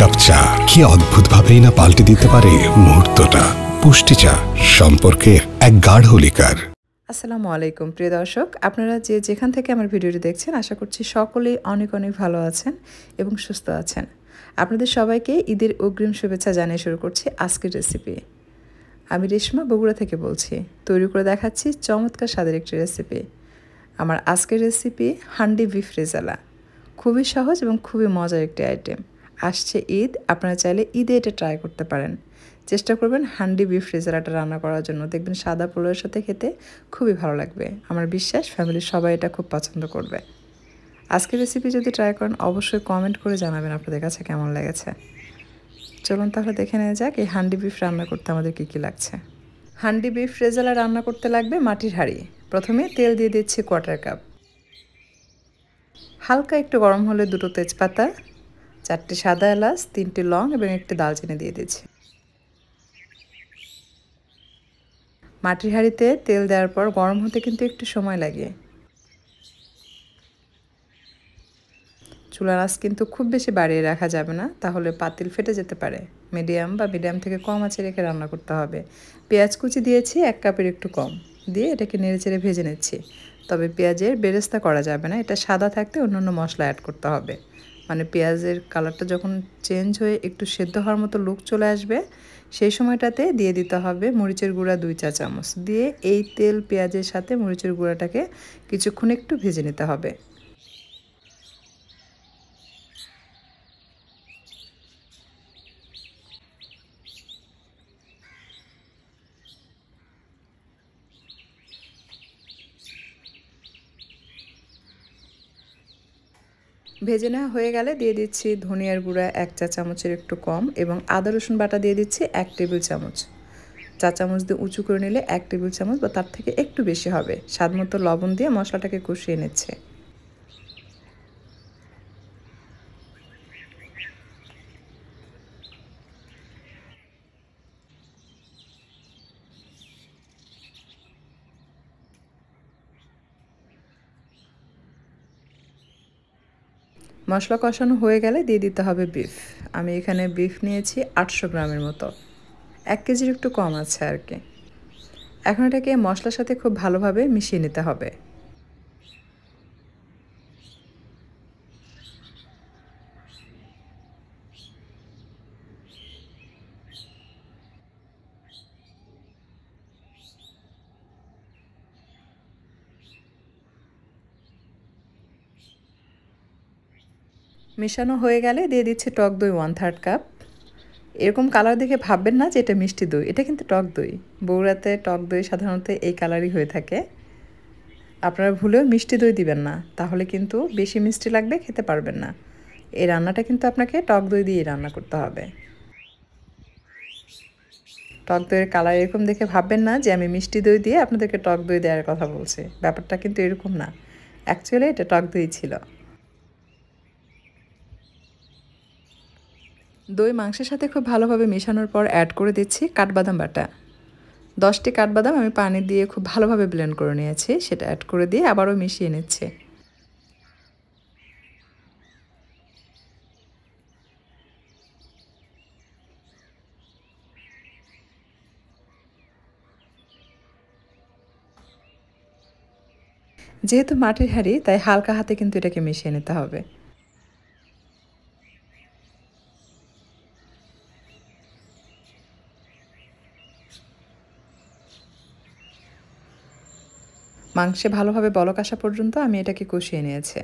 cup চা কি অদ্ভুতভাবেই না পাল্টে দিতে পারে মুহূর্তটা পুষ্টি চা সম্পর্কে এক গাঢ় লিকার আসসালামু আলাইকুম প্রিয় দর্শক আপনারা যে যেখান থেকে আমার ভিডিওটি দেখছেন আশা করছি সকলেই অনেক অনেক ভালো আছেন এবং সুস্থ আছেন আপনাদের সবাইকে ঈদের অগ্রিম শুভেচ্ছা জানিয়ে শুরু করছি আজকের রেসিপি আমি রেশমা বগুড়া থেকে বলছি তৈরি করে দেখাচ্ছি চমৎকার স্বাদের একটি রেসিপি আমার আজকের রেসিপি হান্ডি বিফ রেজালা খুবই সহজ এবং খুবই মজার একটি আইটেম আসছে ঈদ আপনারা চাইলে ঈদে এটা ট্রাই করতে পারেন চেষ্টা করবেন হান্ডি বিফ রেজালাটা রান্না করার জন্য দেখবেন সাদা পোলোর সাথে খেতে খুবই ভালো লাগবে আমার বিশ্বাস ফ্যামিলির সবাই এটা খুব পছন্দ করবে আজকের রেসিপি যদি ট্রাই করেন অবশ্যই কমেন্ট করে জানাবেন আপনাদের কাছে কেমন লেগেছে চলুন তাহলে দেখে নেওয়া যাক এই হান্ডি বিফ রান্না করতে আমাদের কী কী লাগছে হান্ডি বিফ রেজালা রান্না করতে লাগবে মাটির হাঁড়ি প্রথমে তেল দিয়ে দিচ্ছি কোয়ার্টার কাপ হালকা একটু গরম হলে দুটো তেজপাতা চারটে সাদা এলাচ তিনটে লং এবং একটি দালচিনি দিয়ে দিয়েছি মাটির হাঁড়িতে তেল দেওয়ার পর গরম হতে কিন্তু একটু সময় লাগে চুলার আঁচ কিন্তু খুব বেশি বাড়িয়ে রাখা যাবে না তাহলে পাতিল ফেটে যেতে পারে মিডিয়াম বা মিডিয়াম থেকে কম আছে রেখে রান্না করতে হবে পেঁয়াজ কুচি দিয়েছি এক কাপের একটু কম দিয়ে এটাকে নেড়েচেড়ে ভেজে নিচ্ছি তবে পেঁয়াজের বেরেস্তা করা যাবে না এটা সাদা থাকতে অন্য অন্য মশলা অ্যাড করতে হবে মানে পেঁয়াজের কালারটা যখন চেঞ্জ হয়ে একটু সেদ্ধ হওয়ার মতো লুক চলে আসবে সেই সময়টাতে দিয়ে দিতে হবে মরিচের গুঁড়া দুই চা চামচ দিয়ে এই তেল পেঁয়াজের সাথে মরিচের গুঁড়াটাকে কিছুক্ষণ একটু ভেজে নিতে হবে ভেজে নেওয়া হয়ে গেলে দিয়ে দিচ্ছি ধনিয়ার গুঁড়া এক চা চামচের একটু কম এবং আদা রসুন বাটা দিয়ে দিচ্ছি এক টেবিল চামচ চা চামচ দিয়ে উঁচু করে নিলে এক টেবিল চামচ বা তার থেকে একটু বেশি হবে স্বাদ মতো লবণ দিয়ে মশলাটাকে কষিয়ে নিচ্ছে মশলা কষানো হয়ে গেলে দিয়ে দিতে হবে বিফ আমি এখানে বিফ নিয়েছি আটশো গ্রামের মতো এক কেজির একটু কম আছে আর কি এখন এটাকে মশলার সাথে খুব ভালোভাবে মিশিয়ে নিতে হবে মেশানো হয়ে গেলে দিয়ে দিচ্ছে টক দই ওয়ান থার্ড কাপ এরকম কালার দেখে ভাববেন না যে এটা মিষ্টি দই এটা কিন্তু টক দই বৌরাতে টক দই সাধারণত এই কালারই হয়ে থাকে আপনারা ভুলেও মিষ্টি দই দিবেন না তাহলে কিন্তু বেশি মিষ্টি লাগবে খেতে পারবেন না এই রান্নাটা কিন্তু আপনাকে টক দই দিয়ে রান্না করতে হবে টক দইয়ের কালার এরকম দেখে ভাববেন না যে আমি মিষ্টি দই দিয়ে আপনাদেরকে টক দই দেওয়ার কথা বলছি ব্যাপারটা কিন্তু এরকম না অ্যাকচুয়ালি এটা টক দই ছিল দই মাংসের সাথে খুব ভালোভাবে মেশানোর পর অ্যাড করে দিচ্ছি কাঠবাদাম বাটা দশটি কাঠবাদাম আমি পানি দিয়ে খুব ভালোভাবে ব্লেন্ড করে নিয়েছি সেটা অ্যাড করে দিয়ে আবারও মিশিয়ে নিচ্ছে যেহেতু মাটির হাঁড়ি তাই হালকা হাতে কিন্তু এটাকে মিশিয়ে নিতে হবে মাংসে ভালোভাবে বলক আসা পর্যন্ত আমি এটাকে কষিয়ে নিয়েছি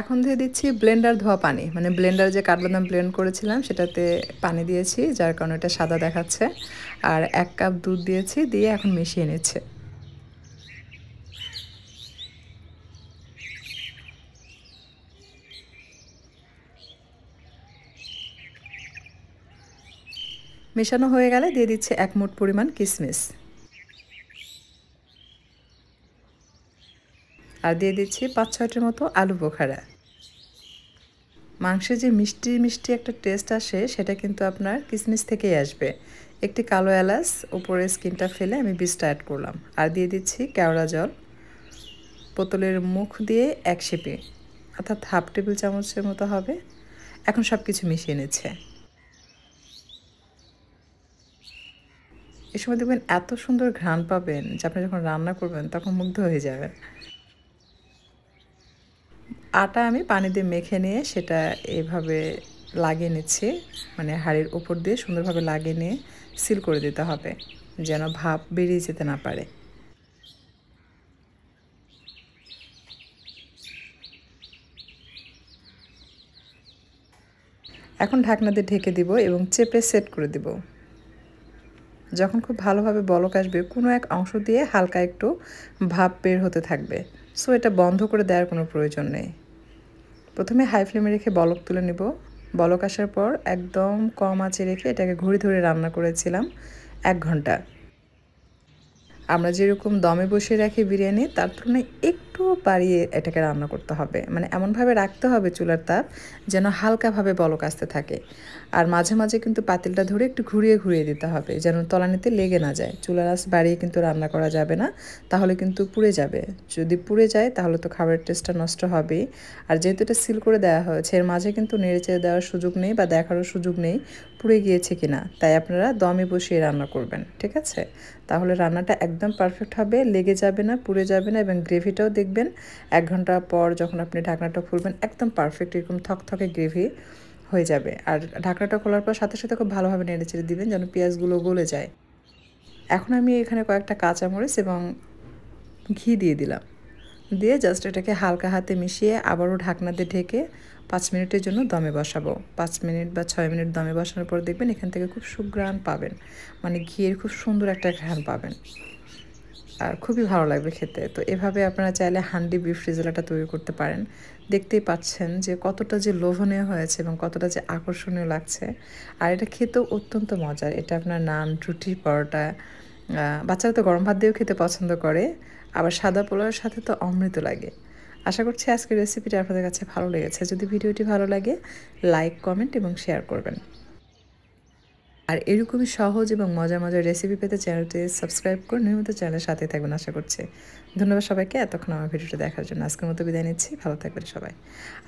এখন দিয়ে দিচ্ছি ব্লেন্ডার ধোয়া পানি মানে ব্লেন্ডার যে কাঠবাদাম ব্লেন্ড করেছিলাম সেটাতে পানি দিয়েছি যার কারণে এটা সাদা দেখাচ্ছে আর এক কাপ দুধ দিয়েছি দিয়ে এখন মিশিয়ে নিচ্ছে মেশানো হয়ে গেলে দিয়ে দিচ্ছে এক মুঠ পরিমাণ কিসমিস আর দিয়ে দিচ্ছি পাঁচ ছয়টির মতো আলু বোখারা মাংসে যে মিষ্টি মিষ্টি একটা টেস্ট আসে সেটা কিন্তু আপনার কিসমিস থেকেই আসবে একটি কালো এলাচ উপরে স্কিনটা ফেলে আমি বীজটা অ্যাড করলাম আর দিয়ে দিচ্ছি কেওড়া জল পোতলের মুখ দিয়ে এক সেপে অর্থাৎ হাফ টেবিল চামচের মতো হবে এখন সব কিছু মিশিয়ে নিচ্ছে এ সময় দেখবেন এত সুন্দর ঘ্রাণ পাবেন যে আপনি যখন রান্না করবেন তখন মুগ্ধ হয়ে যাবেন আটা আমি পানি দিয়ে মেখে নিয়ে সেটা এভাবে লাগিয়ে নিচ্ছি মানে হাড়ির ওপর দিয়ে সুন্দরভাবে লাগিয়ে নিয়ে সিল করে দিতে হবে যেন ভাব বেরিয়ে যেতে না পারে এখন ঢাকনা দিয়ে ঢেকে দিব এবং চেপে সেট করে দিব যখন খুব ভালোভাবে বলক আসবে কোনো এক অংশ দিয়ে হালকা একটু ভাব বের হতে থাকবে সো এটা বন্ধ করে দেওয়ার কোনো প্রয়োজন নেই প্রথমে হাই ফ্লেমে রেখে বলক তুলে নেব বলক আসার পর একদম কম আঁচে রেখে এটাকে ঘুরে ধরে রান্না করেছিলাম এক ঘন্টা আমরা যেরকম দমে বসে রাখি বিরিয়ানি তার তুলনায় একটু বাড়িয়ে এটাকে রান্না করতে হবে মানে এমনভাবে রাখতে হবে চুলার তাপ যেন হালকাভাবে বলক আসতে থাকে আর মাঝে মাঝে কিন্তু পাতিলটা ধরে একটু ঘুরিয়ে ঘুরিয়ে দিতে হবে যেন তলানিতে লেগে না যায় চুলার আস বাড়িয়ে কিন্তু রান্না করা যাবে না তাহলে কিন্তু পুড়ে যাবে যদি পুড়ে যায় তাহলে তো খাবারের টেস্টটা নষ্ট হবেই আর যেহেতু এটা সিল করে দেওয়া হয়েছে এর মাঝে কিন্তু নেড়ে চেড়ে দেওয়ার সুযোগ নেই বা দেখারও সুযোগ নেই পুড়ে গিয়েছে কিনা তাই আপনারা দমে বসিয়ে রান্না করবেন ঠিক আছে তাহলে রান্নাটা একদম পারফেক্ট হবে লেগে যাবে না পুড়ে যাবে না এবং গ্রেভিটাও দেখবেন এক ঘন্টা পর যখন আপনি ঢাকনাটা খুলবেন একদম পারফেক্ট এরকম থকথকে গ্রেভি হয়ে যাবে আর ঢাকনাটা খোলার পর সাথে সাথে খুব ভালোভাবে নেড়ে চেড়ে দেবেন যেন পেঁয়াজগুলো গলে যায় এখন আমি এখানে কয়েকটা কাঁচামরিচ এবং ঘি দিয়ে দিলাম দিয়ে জাস্ট এটাকে হালকা হাতে মিশিয়ে আবারও ঢাকনাতে ঢেকে পাঁচ মিনিটের জন্য দমে বসাবো পাঁচ মিনিট বা ছয় মিনিট দমে বসানোর পর দেখবেন এখান থেকে খুব সুগ্রাণ পাবেন মানে ঘিয়ের খুব সুন্দর একটা ঘ্রাণ পাবেন আর খুবই ভালো লাগবে খেতে তো এভাবে আপনারা চাইলে হান্ডি বিফ রেজালাটা তৈরি করতে পারেন দেখতেই পাচ্ছেন যে কতটা যে লোভনীয় হয়েছে এবং কতটা যে আকর্ষণীয় লাগছে আর এটা খেতেও অত্যন্ত মজার এটা আপনার নান রুটি পরোটা বাচ্চারা তো গরম ভাত দিয়েও খেতে পছন্দ করে আবার সাদা পোলাওয়ের সাথে তো অমৃত লাগে আশা করছি আজকের রেসিপিটা আপনাদের কাছে ভালো লেগেছে যদি ভিডিওটি ভালো লাগে লাইক কমেন্ট এবং শেয়ার করবেন আর এরকমই সহজ এবং মজার মজার রেসিপি পেতে চ্যানেলটি সাবস্ক্রাইব করে নিয়মিত চ্যানেলের সাথে থাকবেন আশা করছি ধন্যবাদ সবাইকে এতক্ষণ আমার ভিডিওটা দেখার জন্য আজকের মতো বিদায় নিচ্ছি ভালো থাকবেন সবাই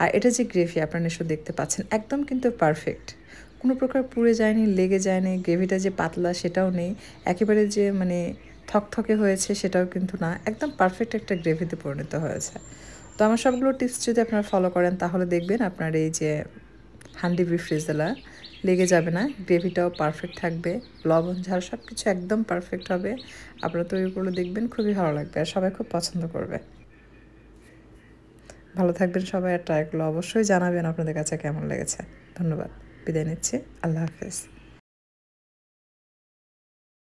আর এটা যে গ্রেভি আপনারা নিশ্চয় দেখতে পাচ্ছেন একদম কিন্তু পারফেক্ট কোনো প্রকার পুড়ে যায়নি লেগে যায়নি গ্রেভিটা যে পাতলা সেটাও নেই একেবারে যে মানে থকথকে হয়েছে সেটাও কিন্তু না একদম পারফেক্ট একটা গ্রেভিতে পরিণত হয়েছে তো আমার সবগুলো টিপস যদি আপনারা ফলো করেন তাহলে দেখবেন আপনার এই যে হান্ডি বিফ রেজালা লেগে যাবে না গ্রেভিটাও পারফেক্ট থাকবে লবণ ঝাল সব কিছু একদম পারফেক্ট হবে আপনারা তৈরি করলে দেখবেন খুবই ভালো লাগবে আর সবাই খুব পছন্দ করবে ভালো থাকবেন সবাই আর ট্রাই করলে অবশ্যই জানাবেন আপনাদের কাছে কেমন লেগেছে ধন্যবাদ বিদায় নিচ্ছি আল্লাহ হাফেজ